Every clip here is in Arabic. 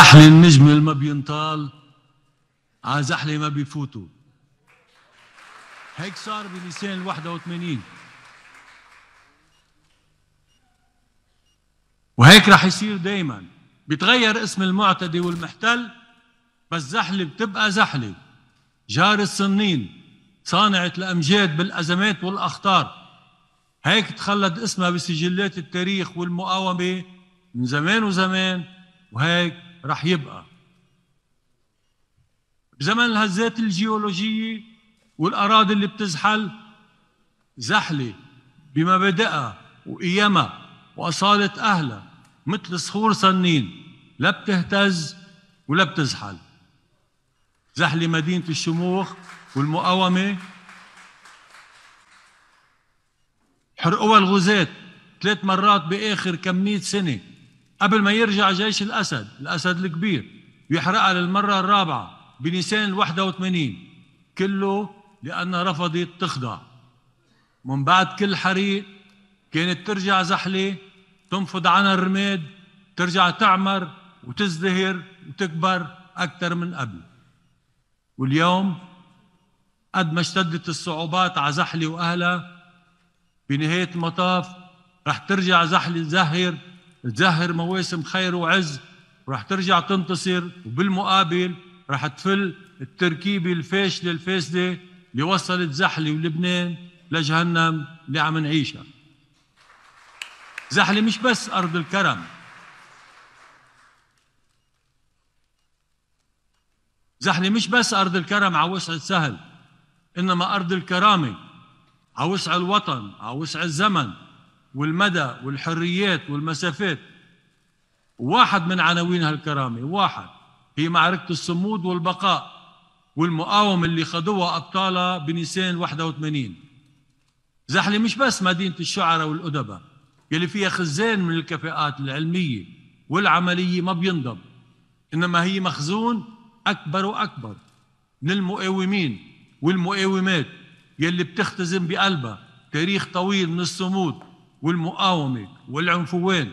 زحل النجم اللي ما بينطال على زحله ما بيفوتوا هيك صار بنيسان ال 81 وهيك رح يصير دايما بيتغير اسم المعتدي والمحتل بس زحله بتبقى زحله جار السنين صانعة الأمجاد بالأزمات والأخطار هيك تخلد اسمها بسجلات التاريخ والمقاومة من زمان وزمان وهيك رح يبقى بزمن الهزات الجيولوجية والأراضي اللي بتزحل زحلة بمبادئها وقيمها وأصالة أهلها مثل صخور صنين لا بتهتز ولا بتزحل زحلة مدينة الشموخ والمقاومة حرقوها الغزات ثلاث مرات بآخر كم مئة سنة قبل ما يرجع جيش الأسد الأسد الكبير يحرقها للمرة الرابعة بنيسان الوحدة وثمانين كله لأنها رفضت تخضع من بعد كل حريق كانت ترجع زحلة تنفض عنها الرماد ترجع تعمر وتزدهر وتكبر أكثر من قبل واليوم قد ما اشتدت الصعوبات على زحلة وأهلها بنهاية المطاف رح ترجع زحلة تزهر تزهر مواسم خير وعز راح ترجع تنتصر وبالمقابل راح تفل التركيبة الفاشلة الفاسدة اللي وصلت زحلة ولبنان لجهنم اللي عم نعيشها زحلة مش بس أرض الكرم زحلة مش بس أرض الكرم على وسع السهل إنما أرض الكرامة على وسع الوطن على وسع الزمن والمدى والحريات والمسافات واحد من عناوين هالكرامة واحد هي معركة الصمود والبقاء والمقاومة اللي خدوها أبطالها بنيسان 81 زحلة مش بس مدينة الشعراء والأدباء يلي فيها خزان من الكفاءات العلمية والعملية ما بينضب إنما هي مخزون أكبر وأكبر من المقاومين والمقاومات يلي بتختزن بقلبها تاريخ طويل من الصمود والمقاومة والعنفوان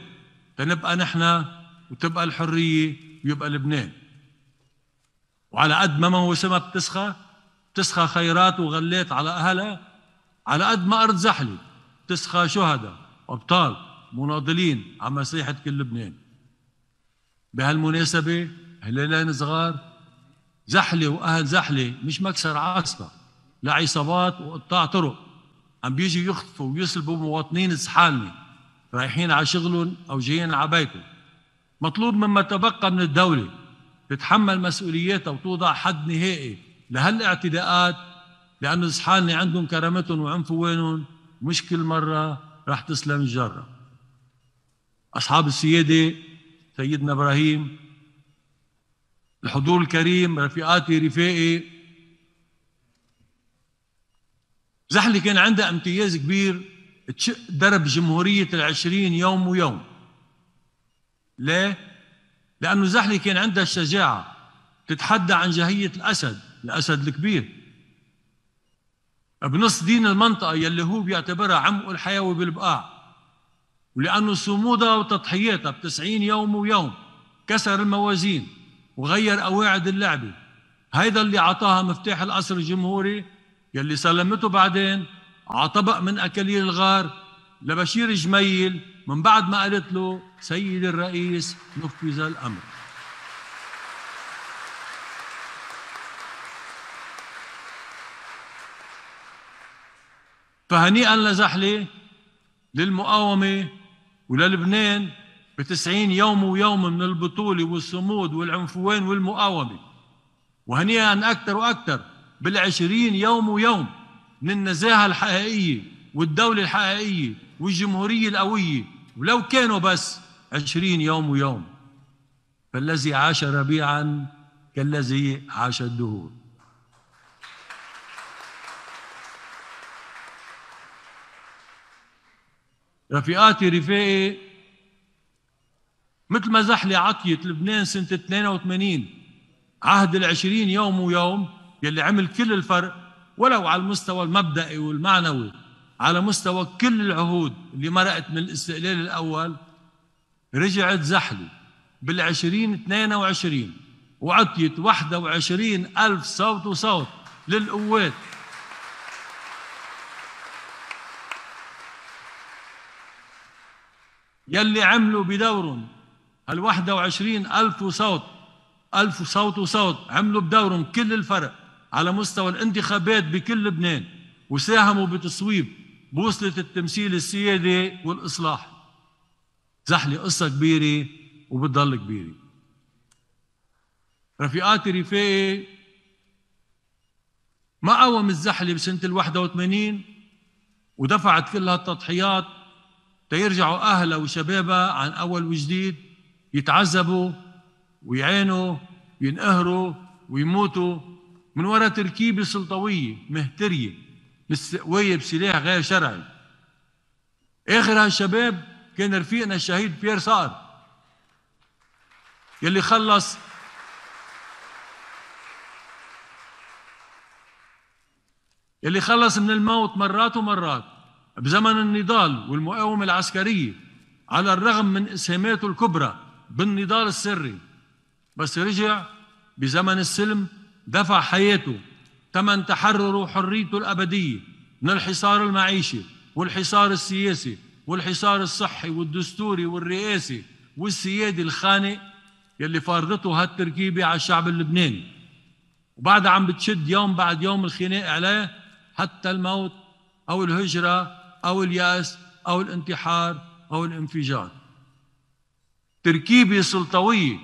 تنبقى نحن وتبقى الحرية ويبقى لبنان وعلى قد ما موسمة بتسخى بتسخى خيرات وغلات على أهلها على قد ما أرض زحلة بتسخى شهداء أبطال مناضلين على مسيحة كل لبنان بهالمناسبة هلالين صغار زحلة وأهل زحلة مش مكسر عاصفة لعصابات وقطاع طرق عم بيجوا يخطفوا ويسلبوا مواطنين زحالنه رايحين على شغلهم او جايين على بيتهم مطلوب مما تبقى من الدوله تتحمل مسؤوليتها وتوضع حد نهائي لهالاعتداءات لانه زحالنه عندهم كرامتهم وعنفوا وينهم مش كل مره رح تسلم الجره اصحاب السياده سيدنا ابراهيم الحضور الكريم رفيقاتي رفاقي زحلي كان عنده امتياز كبير درب جمهورية العشرين يوم ويوم ليه؟ لأنه زحلي كان عنده الشجاعة تتحدى عن جهية الأسد الأسد الكبير بنص دين المنطقة يلي هو بيعتبرها عمق الحيوي بالبقاع ولأنه صمودها وتضحياتها بتسعين يوم ويوم كسر الموازين وغير قواعد اللعبة هيدا اللي عطاها مفتاح القصر الجمهوري يلي سلمته بعدين على طبق من اكاليل الغار لبشير جميل من بعد ما قالت له سيد الرئيس نفذ الامر فهنيئا لزحلة للمقاومة وللبنان بتسعين يوم ويوم من البطولة والصمود والعنفوان والمقاومة وهنيئا أكثر وأكثر بالعشرين يوم ويوم من النزاهة الحقيقية والدولة الحقيقية والجمهورية القوية ولو كانوا بس عشرين يوم ويوم فالذي عاش ربيعا كالذي عاش الدهور رفيقاتي رفاقي مثل ما زحلي عطية لبنان سنة 82 عهد العشرين يوم ويوم يلي عمل كل الفرق ولو على المستوى المبدئي والمعنوي على مستوى كل العهود اللي مرقت من الاستقلال الأول رجعت زحلي بالعشرين 22 وعطيت 21 ألف صوت وصوت للقوات يلي عملوا بدورهم هال 21 ألف وصوت ألف صوت وصوت عملوا بدورهم كل الفرق على مستوى الانتخابات بكل لبنان وساهموا بتصويب بوصلة التمثيل السيادي والإصلاح زحلة قصة كبيرة وبتضل كبيرة رفيقاتي رفاقي ما قوم الزحلة بسنة ال 81 ودفعت كل هالتضحيات تيرجعوا أهلها وشبابها عن أول وجديد يتعذبوا ويعانوا وينقهروا ويموتوا من وراء تركيبة سلطوية مهترية مستقوية بسلاح غير شرعي آخر هالشباب كان رفيقنا الشهيد بيير صقر يلي خلص يلي خلص من الموت مرات ومرات بزمن النضال والمقاومة العسكرية على الرغم من إسهاماته الكبرى بالنضال السري بس رجع بزمن السلم دفع حياته ثمن تحرره وحريته الأبدية من الحصار المعيشي والحصار السياسي والحصار الصحي والدستوري والرئاسي والسيادي الخانق يلي فرضته هالتركيبة على الشعب اللبناني وبعد عم بتشد يوم بعد يوم الخناق عليه حتى الموت أو الهجرة أو اليأس أو الانتحار أو الانفجار تركيبة سلطوية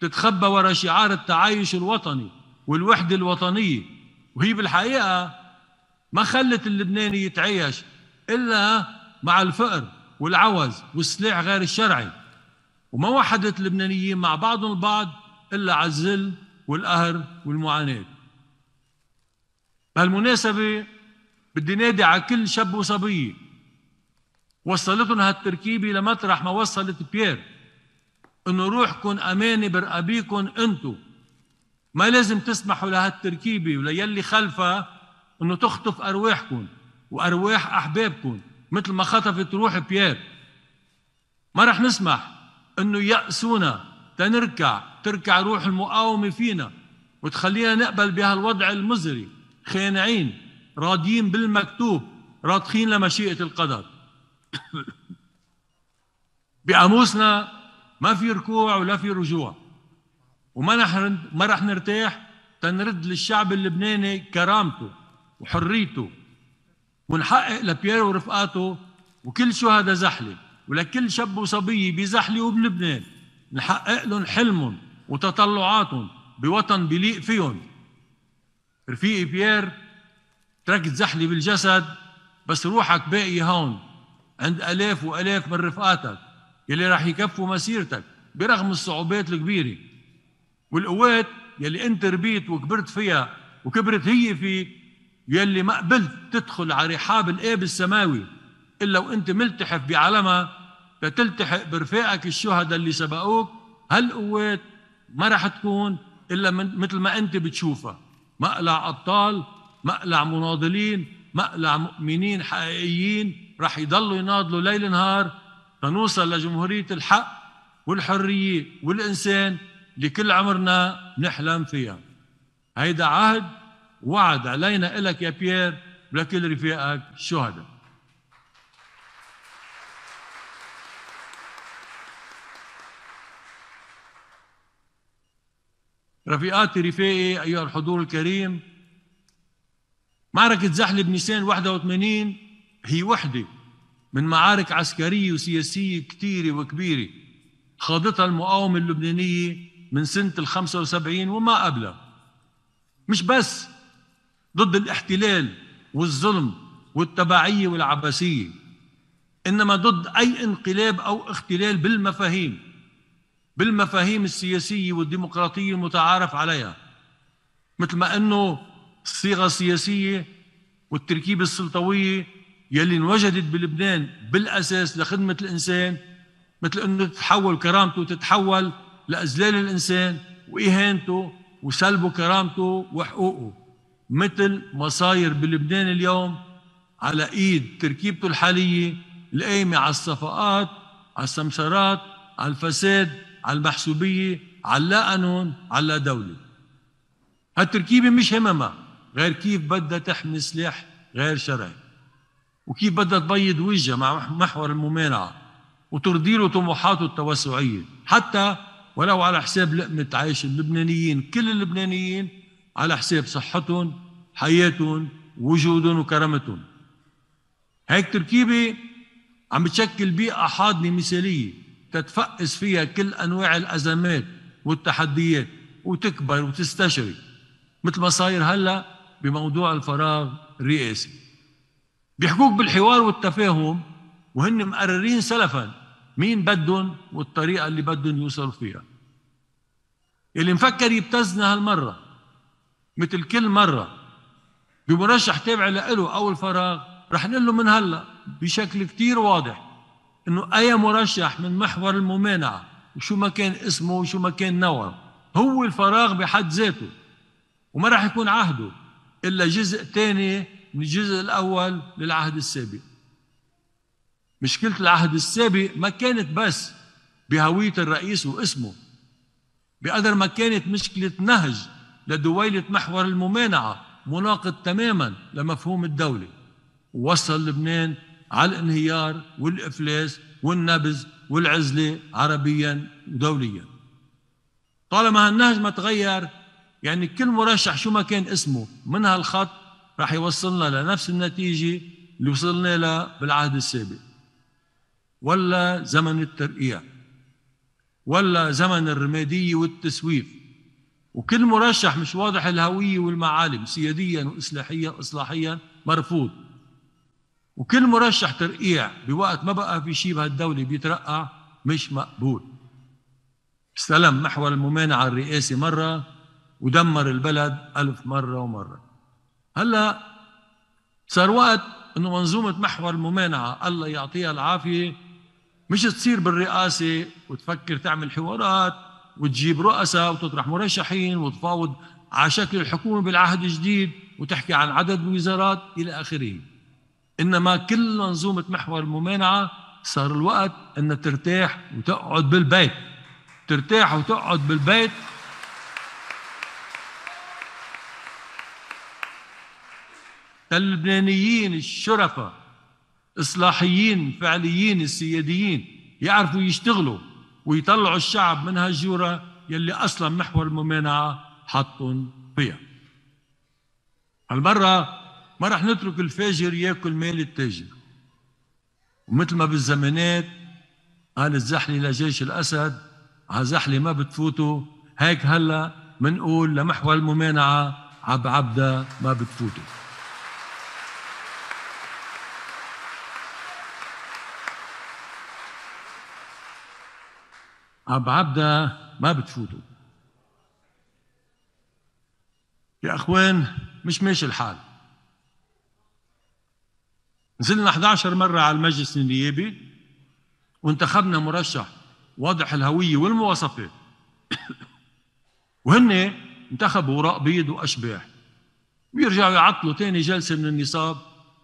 تتخبى وراء شعار التعايش الوطني والوحدة الوطنية وهي بالحقيقة ما خلت اللبناني يتعيش إلا مع الفقر والعوز والسلاح غير الشرعي وما وحدت اللبنانيين مع بعضهم البعض إلا على الذل والقهر والمعاناة بهالمناسبة بدي نادي على كل شاب وصبية وصلتهم هالتركيبة لمطرح ما وصلت بيير انه روحكن امانة برقبيكن انتو ما لازم تسمحوا لهالتركيبه وليلي خلفها انه تخطف ارواحكم وارواح احبابكم مثل ما خطفت روح بيير ما رح نسمح انه يأسونا تنركع تركع روح المقاومه فينا وتخلينا نقبل بهالوضع المزري خانعين راضيين بالمكتوب راضخين لمشيئه القدر بقاموسنا ما في ركوع ولا في رجوع وما رح ما رح نرتاح تنرد للشعب اللبناني كرامته وحريته ونحقق لبيير ورفقاته وكل شهداء زحله ولكل شب وصبيه بزحله وبلبنان نحقق لهم حلمهم وتطلعاتهم بوطن بليق فيهم رفيقي بيير تركت زحلة بالجسد بس روحك باقي هون عند آلاف وآلاف من رفقاتك يلي راح يكفوا مسيرتك برغم الصعوبات الكبيره والقوات يلي انت ربيت وكبرت فيها وكبرت هي فيك يلي ما قبلت تدخل على رحاب الاب السماوي الا وانت ملتحف بعلمها لتلتحق برفاقك الشهداء اللي سبقوك هالقوات ما راح تكون الا من مثل ما انت بتشوفها مقلع ابطال مقلع مناضلين مقلع مؤمنين حقيقيين راح يضلوا يناضلوا ليل نهار لنوصل لجمهوريه الحق والحريه والانسان لكل عمرنا نحلم فيها هيدا عهد وعد علينا إلك يا بيير ولكل رفاقك الشهداء رفيقاتي رفاقي أيها الحضور الكريم معركة زحل بنيسان 81 هي وحدة من معارك عسكرية وسياسية كتيرة وكبيرة خاضتها المقاومة اللبنانية من سنة ال 75 وما قبلها مش بس ضد الاحتلال والظلم والتبعية والعباسية إنما ضد أي انقلاب أو اختلال بالمفاهيم بالمفاهيم السياسية والديمقراطية المتعارف عليها مثل ما أنه الصيغة السياسية والتركيبة السلطوية يلي انوجدت بلبنان بالأساس لخدمة الإنسان مثل أنه تتحول كرامته تتحول لاذلال الانسان واهانته وسلبه كرامته وحقوقه مثل ما صاير بلبنان اليوم على ايد تركيبته الحاليه القايمه على الصفقات على السمسرات على الفساد على المحسوبيه على لا قانون على لا دوله هالتركيبه مش هممها غير كيف بدها تحمي سلاح غير شرعي وكيف بدها تبيض وجهها مع محور الممانعه وترضي له طموحاته التوسعيه حتى ولو على حساب لقمة عيش اللبنانيين كل اللبنانيين على حساب صحتهم حياتهم وجودهم وكرامتهم هيك تركيبة عم بتشكل بيئة حاضنة مثالية تتفقس فيها كل أنواع الأزمات والتحديات وتكبر وتستشري مثل ما صاير هلا بموضوع الفراغ الرئاسي بيحكوك بالحوار والتفاهم وهن مقررين سلفا مين بدهم والطريقة اللي بدهم يوصلوا فيها اللي مفكر يبتزنا هالمرة مثل كل مرة بمرشح تابع لإله أو الفراغ رح نقول له من هلا بشكل كتير واضح انه اي مرشح من محور الممانعه وشو ما كان اسمه وشو ما كان نوعه هو الفراغ بحد ذاته وما راح يكون عهده الا جزء ثاني من الجزء الاول للعهد السابق مشكلة العهد السابق ما كانت بس بهوية الرئيس واسمه بقدر ما كانت مشكلة نهج لدويلة محور الممانعة مناقض تماما لمفهوم الدولة ووصل لبنان على الانهيار والإفلاس والنبذ والعزلة عربيا ودوليا طالما هالنهج ما تغير يعني كل مرشح شو ما كان اسمه من هالخط راح يوصلنا لنفس النتيجة اللي وصلنا لها بالعهد السابق ولا زمن الترقيع ولا زمن الرمادية والتسويف وكل مرشح مش واضح الهوية والمعالم سياديا وإصلاحيا إصلاحيا مرفوض وكل مرشح ترقيع بوقت ما بقى في شيء بهالدولة بيترقع مش مقبول استلم محور الممانعة الرئاسي مرة ودمر البلد ألف مرة ومرة هلأ صار وقت أنه منظومة محور الممانعة الله يعطيها العافية مش تصير بالرئاسة وتفكر تعمل حوارات وتجيب رؤساء وتطرح مرشحين وتفاوض على شكل الحكومة بالعهد الجديد وتحكي عن عدد الوزارات إلى آخره إنما كل منظومة محور الممانعة صار الوقت أن ترتاح وتقعد بالبيت ترتاح وتقعد بالبيت اللبنانيين الشرفاء اصلاحيين فعليين السياديين يعرفوا يشتغلوا ويطلعوا الشعب من هالجوره يلي اصلا محور الممانعه حطهم فيها هالمره ما رح نترك الفاجر ياكل مال التاجر ومثل ما بالزمانات قال الزحلي لجيش الاسد عزحلي ما بتفوتوا هيك هلا منقول لمحور الممانعه عب عبده ما بتفوتوا أب عبدة ما بتفوتوا يا أخوان مش ماشي الحال نزلنا 11 مرة على المجلس النيابي وانتخبنا مرشح واضح الهوية والمواصفات وهن انتخبوا وراء بيض وأشباح ويرجعوا يعطلوا تاني جلسة من النصاب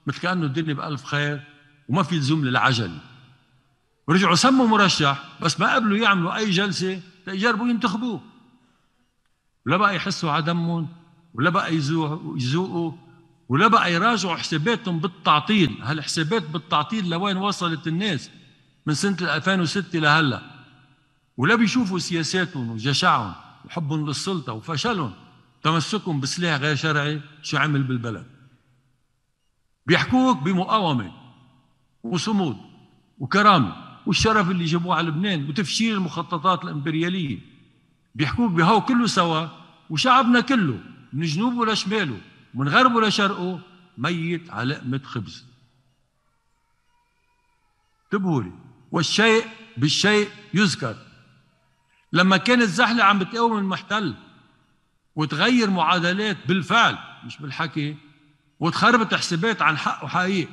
مثل كأنه الدنيا بألف خير وما في لزوم للعجل ورجعوا سموا مرشح بس ما قبلوا يعملوا اي جلسه ليجربوا ينتخبوه ولا بقى يحسوا على دمهم ولا بقى يذوقوا ولا بقى يراجعوا حساباتهم بالتعطيل هالحسابات بالتعطيل لوين وصلت الناس من سنه 2006 لهلا ولا بيشوفوا سياساتهم وجشعهم وحبهم للسلطه وفشلهم تمسكهم بسلاح غير شرعي شو عمل بالبلد بيحكوك بمقاومه وصمود وكرامه والشرف اللي جابوه على لبنان وتفشيل المخططات الامبرياليه بيحكوك بهو كله سوا وشعبنا كله من جنوبه لشماله من غربه لشرقه ميت على لقمه خبز انتبهوا والشيء بالشيء يذكر لما كانت زحله عم بتقاوم المحتل وتغير معادلات بالفعل مش بالحكي وتخربط حسابات عن حق وحقيقه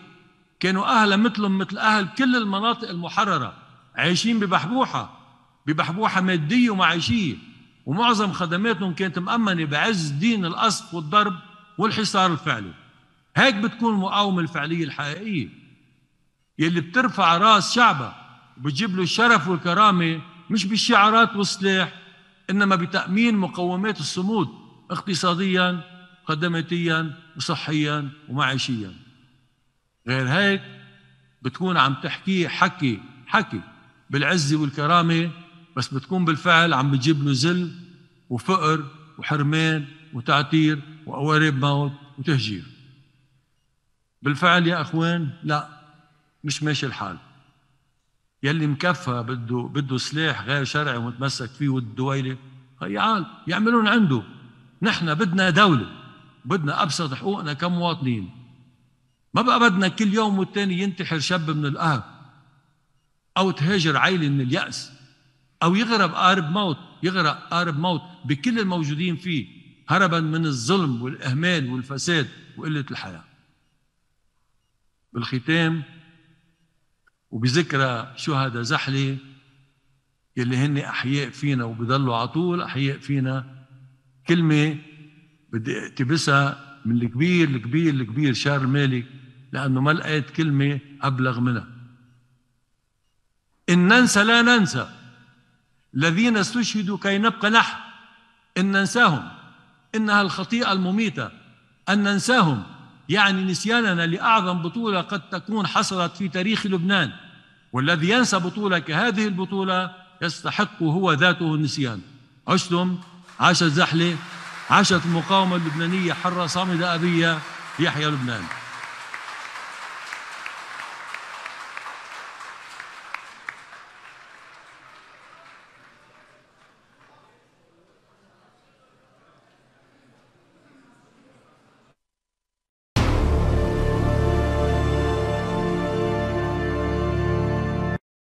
كانوا أهلا مثلهم مثل أهل كل المناطق المحررة عايشين ببحبوحة ببحبوحة مادية ومعيشية ومعظم خدماتهم كانت مأمنة بعز دين القصف والضرب والحصار الفعلي هيك بتكون المقاومة الفعلية الحقيقية يلي بترفع راس شعبها وبتجيب له الشرف والكرامة مش بالشعارات والسلاح إنما بتأمين مقومات الصمود اقتصاديا خدماتيا وصحيا ومعيشيا غير هيك بتكون عم تحكي حكي حكي بالعزة والكرامة بس بتكون بالفعل عم بتجيب له ذل وفقر وحرمان وتعتير وقوارب موت وتهجير بالفعل يا اخوان لا مش ماشي الحال يلي مكفى بده بده سلاح غير شرعي ومتمسك فيه والدويله هي عال يعملون عنده نحن بدنا دوله بدنا ابسط حقوقنا كمواطنين ما بقى بدنا كل يوم والتاني ينتحر شاب من القهر أو تهاجر عيلة من اليأس أو يغرب قارب موت يغرق قارب موت بكل الموجودين فيه هربا من الظلم والإهمال والفساد وقلة الحياة بالختام وبذكرى شهداء زحلة يلي هن أحياء فينا وبضلوا على طول أحياء فينا كلمة بدي اقتبسها من الكبير الكبير الكبير شار المالك لأنه ما لقيت كلمة أبلغ منها إن ننسى لا ننسى الذين استشهدوا كي نبقى نحن إن ننساهم إنها الخطيئة المميتة أن ننساهم يعني نسياننا لأعظم بطولة قد تكون حصلت في تاريخ لبنان والذي ينسى بطولة كهذه البطولة يستحق هو ذاته النسيان عشتم عاش الزحلة عاشت المقاومة اللبنانية حرة صامدة أبية يحيى لبنان